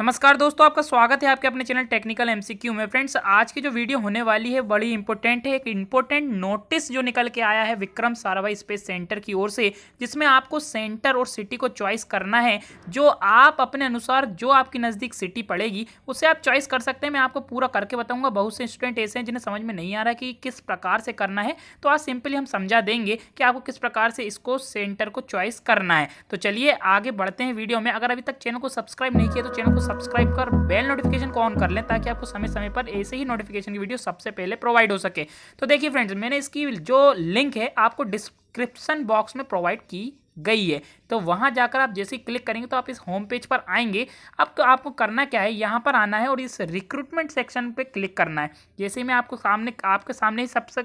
नमस्कार दोस्तों आपका स्वागत है आपके अपने चैनल टेक्निकल एमसीक्यू में फ्रेंड्स आज की जो वीडियो होने वाली है बड़ी इंपॉर्टेंट है एक इंपॉर्टेंट नोटिस जो निकल के आया है विक्रम साराभाई स्पेस सेंटर की ओर से जिसमें आपको सेंटर और सिटी को चॉइस करना है जो आप अपने अनुसार जो आपकी नज़दीक सिटी पड़ेगी उसे आप चॉइस कर सकते हैं मैं आपको पूरा करके बताऊँगा बहुत से स्टूडेंट ऐसे हैं जिन्हें समझ में नहीं आ रहा कि किस प्रकार से करना है तो आज सिंपली हम समझा देंगे कि आपको किस प्रकार से इसको सेंटर को चॉइस करना है तो चलिए आगे बढ़ते हैं वीडियो में अगर अभी तक चैनल को सब्सक्राइब नहीं किया तो चैनल को सब्सक्राइब कर बेल नोटिफिकेशन को ऑन कर लें ताकि आपको समय समय पर ऐसे ही नोटिफिकेशन की वीडियो सबसे पहले प्रोवाइड हो सके तो देखिए फ्रेंड्स मैंने इसकी जो लिंक है आपको डिस्क्रिप्सन बॉक्स में प्रोवाइड की गई है तो वहाँ जाकर आप जैसे ही क्लिक करेंगे तो आप इस होम पेज पर आएंगे अब तो आपको करना क्या है यहाँ पर आना है और इस रिक्रूटमेंट सेक्शन पे क्लिक करना है जैसे मैं आपको सामने आपके सामने ही सबसे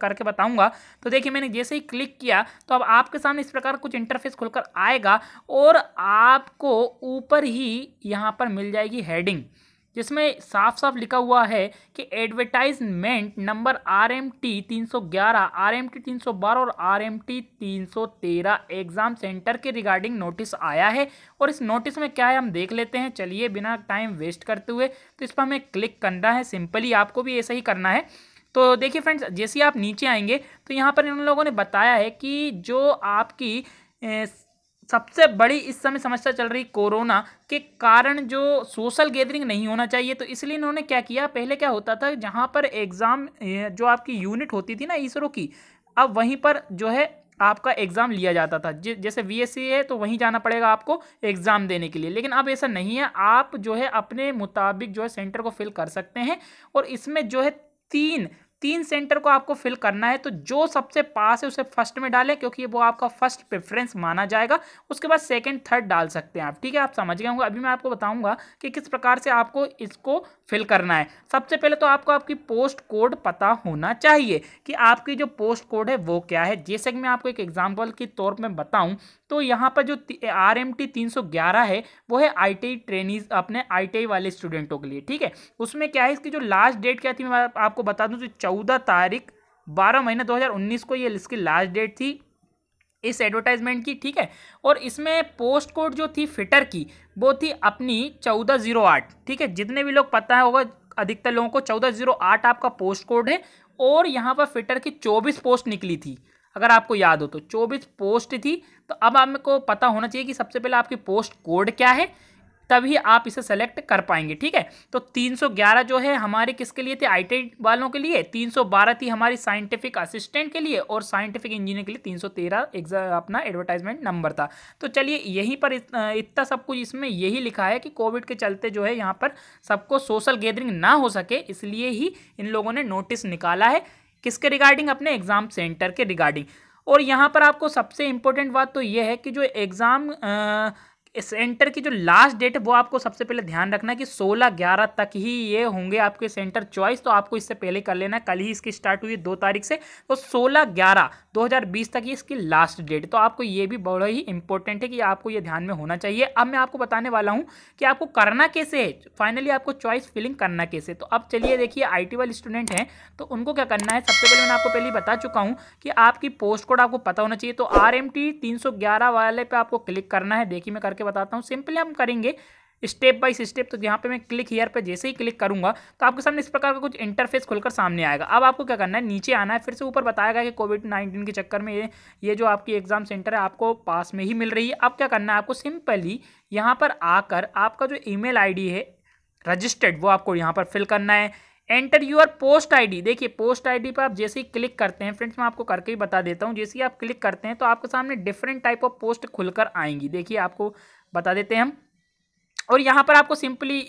करके बताऊँगा तो देखिए मैंने जैसे ही क्लिक किया तो अब आपके सामने इस प्रकार कुछ इंटरफेस खुलकर आएगा और आपको ऊपर ही यहाँ पर मिल जाएगी हेडिंग जिसमें साफ साफ लिखा हुआ है कि advertisement number R M T तीन सौ ग्यारह आर एम टी तीन सौ बारह और आर एम टी तीन सौ तेरह एग्ज़ाम सेंटर के रिगार्डिंग नोटिस आया है और इस नोटिस में क्या है हम देख लेते हैं चलिए बिना टाइम वेस्ट करते हुए तो इस पर हमें क्लिक करना है सिंपली आपको भी ऐसा ही करना है तो देखिए फ्रेंड्स जैसे आप नीचे आएंगे तो यहाँ पर इन लोगों ने बताया है कि जो आपकी सबसे बड़ी इस समय समस्या चल रही कोरोना के कारण जो सोशल गैदरिंग नहीं होना चाहिए तो इसलिए इन्होंने क्या किया पहले क्या होता था जहाँ पर एग्ज़ाम जो आपकी यूनिट होती थी ना इसरो की अब वहीं पर जो है आपका एग्ज़ाम लिया जाता था जैसे वीएससी है तो वहीं जाना पड़ेगा आपको एग्ज़ाम देने के लिए लेकिन अब ऐसा नहीं है आप जो है अपने मुताबिक जो है सेंटर को फिल कर सकते हैं और इसमें जो है तीन तीन सेंटर को आपको फिल करना है तो जो सबसे पास है उसे फर्स्ट में डालें क्योंकि वो आपका फर्स्ट प्रेफरेंस माना जाएगा उसके बाद सेकंड थर्ड डाल सकते हैं आप ठीक है आप समझ गए होंगे अभी मैं आपको बताऊंगा कि किस प्रकार से आपको इसको फिल करना है सबसे पहले तो आपको आपकी पोस्ट कोड पता होना चाहिए कि आपकी जो पोस्ट कोड है वो क्या है जैसे कि मैं आपको एक एग्जाम्पल के तौर पर बताऊँ तो यहाँ पर जो आर एम टी तीन सौ ग्यारह है वो है आई टी ट्रेनिज अपने आई टी वाले स्टूडेंटों के लिए ठीक है उसमें क्या है इसकी जो लास्ट डेट क्या थी मैं आपको बता दूँ जो चौदह तारीख बारह महीना दो हज़ार उन्नीस को ये इसकी लास्ट डेट थी इस एडवर्टाइजमेंट की ठीक है और इसमें पोस्ट कोड जो थी फिटर की वो थी अपनी चौदह जीरो आठ ठीक है जितने भी लोग पता है होगा अधिकतर लोगों को चौदह जीरो आठ आपका पोस्ट कोड है और यहाँ पर फिटर की चौबीस पोस्ट निकली थी अगर आपको याद हो तो चौबीस पोस्ट थी तो अब आपको पता होना चाहिए कि सबसे पहले आपकी पोस्ट कोड क्या है तभी आप इसे सेलेक्ट कर पाएंगे ठीक है तो 311 जो है हमारे किसके लिए थे आई वालों के लिए 312 थी हमारी साइंटिफिक असिस्टेंट के लिए और साइंटिफिक इंजीनियर के लिए 313 एग्जाम अपना एडवर्टाइजमेंट नंबर था तो चलिए यहीं पर इतना सब कुछ इसमें यही लिखा है कि कोविड के चलते जो है यहाँ पर सबको सोशल गैदरिंग ना हो सके इसलिए ही इन लोगों ने नोटिस निकाला है किसके रिगार्डिंग अपने एग्ज़ाम सेंटर के रिगार्डिंग और यहाँ पर आपको सबसे इम्पोर्टेंट बात तो ये है कि जो एग्ज़ाम सेंटर की जो लास्ट डेट है वो आपको सबसे पहले ध्यान रखना है कि 16 ग्यारह तक ही ये होंगे आपके सेंटर चॉइस तो आपको इससे पहले कर लेना है कल ही इसकी स्टार्ट हुई है दो तारीख से तो 16 ग्यारह 2020 तक ही इसकी लास्ट डेट तो आपको ये भी बड़ा ही इंपॉर्टेंट है कि आपको ये ध्यान में होना चाहिए अब मैं आपको बताने वाला हूँ कि आपको करना कैसे है फाइनली आपको चॉइस फिलिंग करना कैसे तो अब चलिए देखिए आई वाले स्टूडेंट हैं तो उनको क्या करना है सबसे पहले मैंने आपको पहले बता चुका हूँ कि आपकी पोस्ट कोड आपको पता होना चाहिए तो आर एम वाले पर आपको क्लिक करना है देखिए मैं करके करके बताता हूँ सिंपली हम करेंगे स्टेप बाय स्टेप तो यहाँ पे मैं क्लिक हेयर पे जैसे ही क्लिक करूँगा तो आपके सामने इस प्रकार का कुछ इंटरफेस खुलकर सामने आएगा अब आपको क्या करना है नीचे आना है फिर से ऊपर बताया गया कि कोविड नाइन्टीन के चक्कर में ये ये जो आपकी एग्जाम सेंटर है आपको पास में ही मिल रही है अब क्या करना है आपको सिंपली यहाँ पर आकर आपका जो ईमेल मेल है रजिस्टर्ड वो आपको यहाँ पर फिल करना है एंटर यूर पोस्ट आईडी देखिए पोस्ट आईडी पर आप जैसे ही क्लिक करते हैं फ्रेंड्स मैं आपको करके ही बता देता हूँ जैसे ही आप क्लिक करते हैं तो आपके सामने डिफरेंट टाइप ऑफ पोस्ट खुलकर आएंगी देखिए आपको बता देते हैं हम और यहाँ पर आपको सिंपली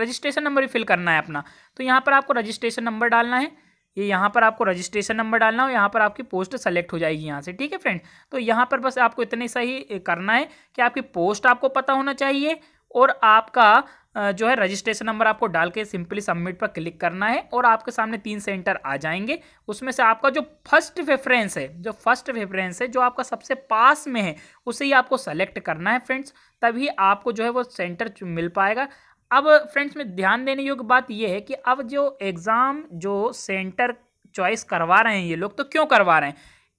रजिस्ट्रेशन नंबर भी फिल करना है अपना तो यहाँ पर आपको रजिस्ट्रेशन नंबर डालना है ये यहाँ पर आपको रजिस्ट्रेशन नंबर डालना और यहाँ पर आपकी पोस्ट सेलेक्ट हो जाएगी यहाँ से ठीक है फ्रेंड तो यहाँ पर बस आपको इतने सही करना है कि आपकी पोस्ट आपको पता होना चाहिए और आपका जो है रजिस्ट्रेशन नंबर आपको डाल के सिंपली सबमिट पर क्लिक करना है और आपके सामने तीन सेंटर आ जाएंगे उसमें से आपका जो फर्स्ट रेफरेंस है जो फर्स्ट रेफरेंस है जो आपका सबसे पास में है उसे ही आपको सेलेक्ट करना है फ्रेंड्स तभी आपको जो है वो सेंटर मिल पाएगा अब फ्रेंड्स में ध्यान देने योग्य बात यह है कि अब जो एग्ज़ाम जो सेंटर चॉइस करवा रहे हैं ये लोग तो क्यों करवा रहे हैं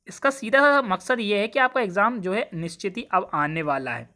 इसका सीधा मकसद ये है कि आपका एग्ज़ाम जो है निश्चित ही अब आने वाला है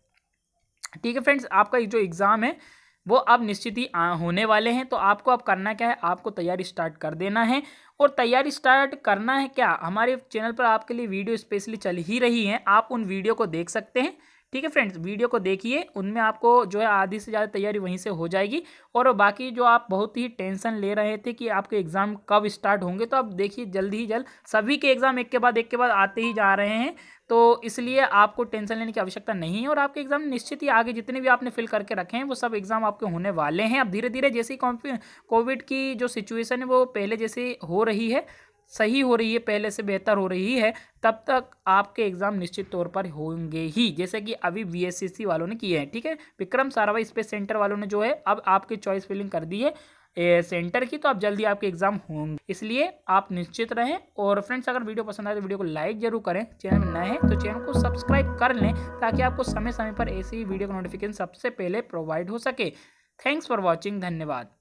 ठीक है फ्रेंड्स आपका जो एग्ज़ाम है वो अब निश्चित ही होने वाले हैं तो आपको अब करना क्या है आपको तैयारी स्टार्ट कर देना है और तैयारी स्टार्ट करना है क्या हमारे चैनल पर आपके लिए वीडियो स्पेशली चल ही रही है आप उन वीडियो को देख सकते हैं ठीक है फ्रेंड्स वीडियो को देखिए उनमें आपको जो है आधी से ज़्यादा तैयारी वहीं से हो जाएगी और बाकी जो आप बहुत ही टेंशन ले रहे थे कि आपके एग्ज़ाम कब स्टार्ट होंगे तो आप देखिए जल्द ही जल्द सभी के एग्ज़ाम एक के बाद एक के बाद आते ही जा रहे हैं तो इसलिए आपको टेंशन लेने की आवश्यकता नहीं है और आपके एग्ज़ाम निश्चित ही आगे जितने भी आपने फिल करके रखे हैं वो सब एग्ज़ाम आपके होने वाले हैं अब धीरे धीरे जैसी कोविड की जो सिचुएशन है वो पहले जैसे हो रही है सही हो रही है पहले से बेहतर हो रही है तब तक आपके एग्ज़ाम निश्चित तौर पर होंगे ही जैसे कि अभी वी e वालों ने किए हैं ठीक है विक्रम साराभाई स्पेस सेंटर वालों ने जो है अब आपकी चॉइस फिलिंग कर दी है ए, सेंटर की तो आप जल्दी आपके एग्जाम होंगे इसलिए आप निश्चित रहें और फ्रेंड्स अगर वीडियो पसंद आए तो वीडियो को लाइक जरूर करें चैनल में नए हैं तो चैनल को सब्सक्राइब कर लें ताकि आपको समय समय पर ऐसी वीडियो का नोटिफिकेशन सबसे पहले प्रोवाइड हो सके थैंक्स फॉर वॉचिंग धन्यवाद